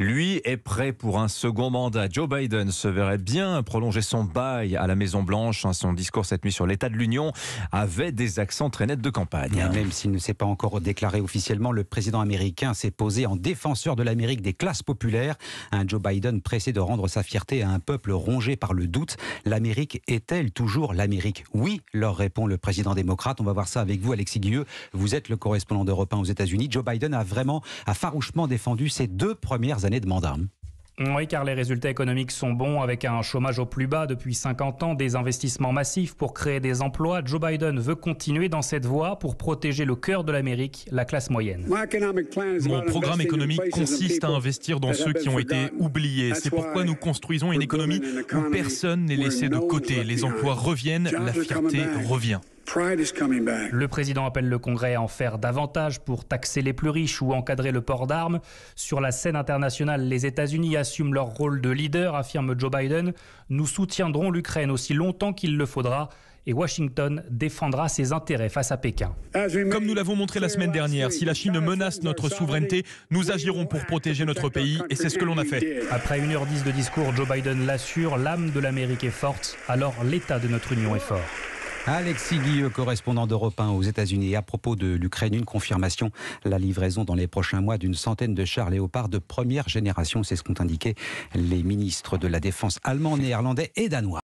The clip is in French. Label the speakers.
Speaker 1: lui, est prêt pour un second mandat. Joe Biden se verrait bien prolonger son bail à la Maison-Blanche. Hein, son discours cette nuit sur l'état de l'Union avait des accents très nets de campagne. même s'il ne s'est pas encore déclaré officiellement, le président américain s'est posé en défenseur de l'Amérique des classes populaires. Un Joe Biden pressé de rendre sa fierté à un peuple rongé par le doute. L'Amérique est-elle toujours l'Amérique Oui, leur répond le président démocrate. On va voir ça avec vous, Alexis Guilleux. Vous êtes le correspondant d'Europe 1 aux États-Unis. Joe Biden a vraiment, a farouchement défendu ses deux premières
Speaker 2: oui, car les résultats économiques sont bons avec un chômage au plus bas depuis 50 ans, des investissements massifs pour créer des emplois. Joe Biden veut continuer dans cette voie pour protéger le cœur de l'Amérique, la classe moyenne.
Speaker 1: Mon programme économique consiste à investir dans ceux qui ont été oubliés. C'est pourquoi nous
Speaker 2: construisons une économie où personne n'est laissé de côté. Les emplois reviennent, la fierté revient. Le président appelle le Congrès à en faire davantage pour taxer les plus riches ou encadrer le port d'armes. Sur la scène internationale, les États-Unis assument leur rôle de leader, affirme Joe Biden. Nous soutiendrons l'Ukraine aussi longtemps qu'il le faudra et Washington défendra ses intérêts face à Pékin. Comme nous l'avons montré la semaine dernière, si la Chine menace notre souveraineté, nous agirons pour protéger notre pays et c'est ce que l'on a fait. Après 1h10 de discours, Joe Biden l'assure, l'âme de l'Amérique est forte, alors
Speaker 1: l'état de notre union est fort. Alexis Guilleux, correspondant d'Europe 1 aux États-Unis. À propos de l'Ukraine, une confirmation la livraison dans les prochains mois d'une centaine de chars léopards de première génération. C'est ce qu'ont indiqué les ministres de la Défense allemands, néerlandais et danois.